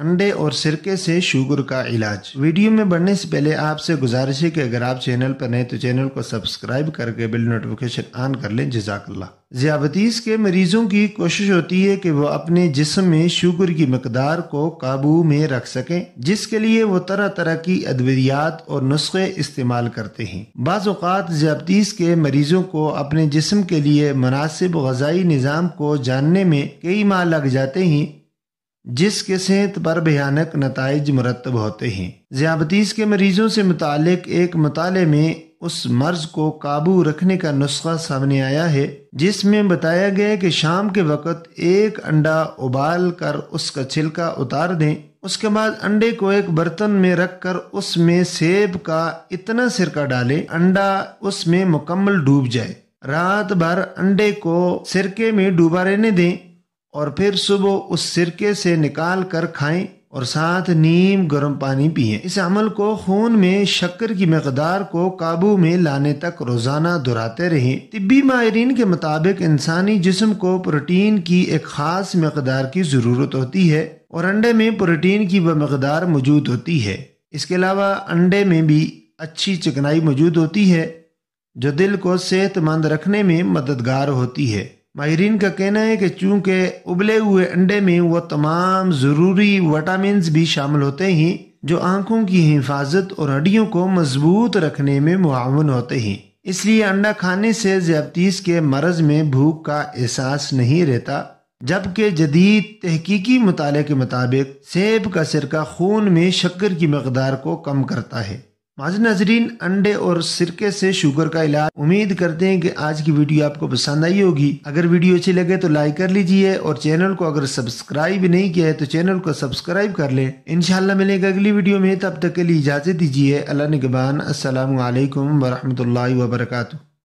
अंडे और सिरके से शुगर का इलाज वीडियो में बढ़ने से पहले आपसे गुजारिश है कि अगर आप चैनल पर नए तो चैनल को सब्सक्राइब करके बिल नोटिफिकेशन ऑन कर लें जजाकल्ला जियाबतीस के मरीजों की कोशिश होती है कि वो अपने जिसम में शुगर की मकदार को काबू में रख सकें जिसके लिए वो तरह तरह की अद्वियात और नुस्खे इस्तेमाल करते हैं बाज़ात जियाबतीस के मरीजों को अपने जिसम के लिए मुनासिब गजाई निज़ाम को जानने में कई माह लग जाते हैं जिसके सेहत पर भयानक नतज मुरतब होते हैं ज्यादतीस के मरीजों से मुतल एक मताले में उस मर्ज को काबू रखने का नुस्खा सामने आया है जिसमें बताया गया कि शाम के वक़्त एक अंडा उबाल कर उसका छिलका उतार दें उसके बाद अंडे को एक बर्तन में रख कर उसमें सेब का इतना सिरका डालें अंडा उसमें मुकम्मल डूब जाए रात भर अंडे को सिरके में डूबा रहने दें और फिर सुबह उस सिरके से निकाल कर खाएं और साथ नीम गर्म पानी पिए इस अमल को खून में शक्कर की मकदार को काबू में लाने तक रोज़ाना दोहराते रहें तिब्बी माहरीन के मुताबिक इंसानी जिसम को प्रोटीन की एक ख़ास मकदार की ज़रूरत होती है और अंडे में प्रोटीन की वह मकदार मौजूद होती है इसके अलावा अंडे में भी अच्छी चिकनाई मौजूद होती है जो दिल को सेहतमंद रखने में मददगार होती है माहरीन का कहना है कि चूंकि उबले हुए अंडे में वह तमाम ज़रूरी वटामिन भी शामिल होते हैं जो आँखों की हिफाजत और हड्डियों को मजबूत रखने में मुआवन होते हैं इसलिए अंडा खाने से जबतीस के मरज में भूख का एहसास नहीं रहता जबकि जदीद तहकीकी मुताले के मुताबिक सेब का सिरका खून में शक्कर की मकदार को कम करता है माज नजरीन अंडे और सिरके से शुगर का इलाज उम्मीद करते हैं कि आज की वीडियो आपको पसंद आई होगी अगर वीडियो अच्छी लगे तो लाइक कर लीजिए और चैनल को अगर सब्सक्राइब नहीं किया है तो चैनल को सब्सक्राइब कर लें इनशाला मिलेगा अगली वीडियो में तब तक के लिए इजाज़त दीजिए अल्लाह नगबान असलकम वरहमल वर्का